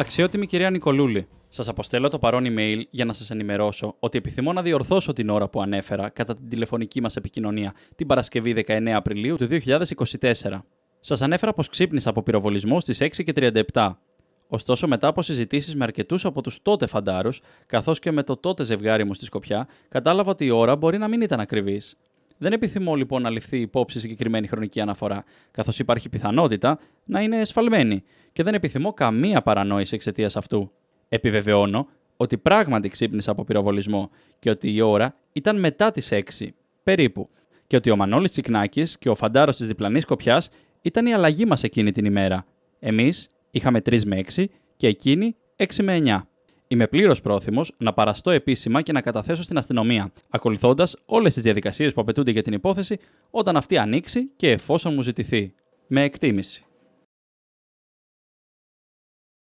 Αξιότιμη κυρία Νικολούλη, σας αποστέλω το παρόν email για να σας ενημερώσω ότι επιθυμώ να διορθώσω την ώρα που ανέφερα κατά την τηλεφωνική μας επικοινωνία την Παρασκευή 19 Απριλίου του 2024. Σας ανέφερα πως ξύπνησα από πυροβολισμό στις 6.37. Ωστόσο, μετά από συζητήσεις με αρκετούς από τους τότε φαντάρους, καθώς και με το τότε ζευγάρι μου στη Σκοπιά, κατάλαβα ότι η ώρα μπορεί να μην ήταν ακριβής. Δεν επιθυμώ λοιπόν να ληφθεί υπόψη συγκεκριμένη χρονική αναφορά, καθώς υπάρχει πιθανότητα να είναι εσφαλμένη και δεν επιθυμώ καμία παρανόηση εξαιτίας αυτού. Επιβεβαιώνω ότι πράγματι ξύπνησα από πυροβολισμό και ότι η ώρα ήταν μετά τις 6 περίπου και ότι ο Μανώλης Τσικνάκης και ο φαντάρος της διπλανής κοπιά ήταν η αλλαγή μας εκείνη την ημέρα. Εμείς είχαμε 3 με 6 και εκείνη 6 με 9. Είμαι πλήρως πρόθυμος να παραστώ επίσημα και να καταθέσω στην αστυνομία, ακολουθώντας όλες τις διαδικασίες που απαιτούνται για την υπόθεση όταν αυτή ανοίξει και εφόσον μου ζητηθεί. Με εκτίμηση.